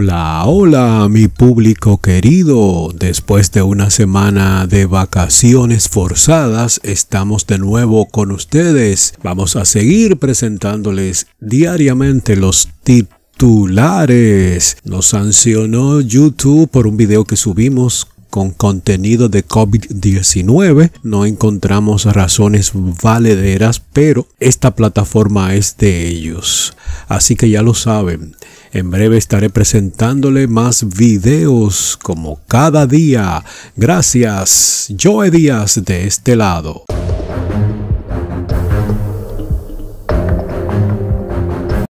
Hola, hola mi público querido. Después de una semana de vacaciones forzadas, estamos de nuevo con ustedes. Vamos a seguir presentándoles diariamente los titulares. Nos sancionó YouTube por un video que subimos con contenido de COVID-19. No encontramos razones valederas, pero esta plataforma es de ellos. Así que ya lo saben. En breve estaré presentándole más videos como cada día. Gracias, Joe Díaz de este lado.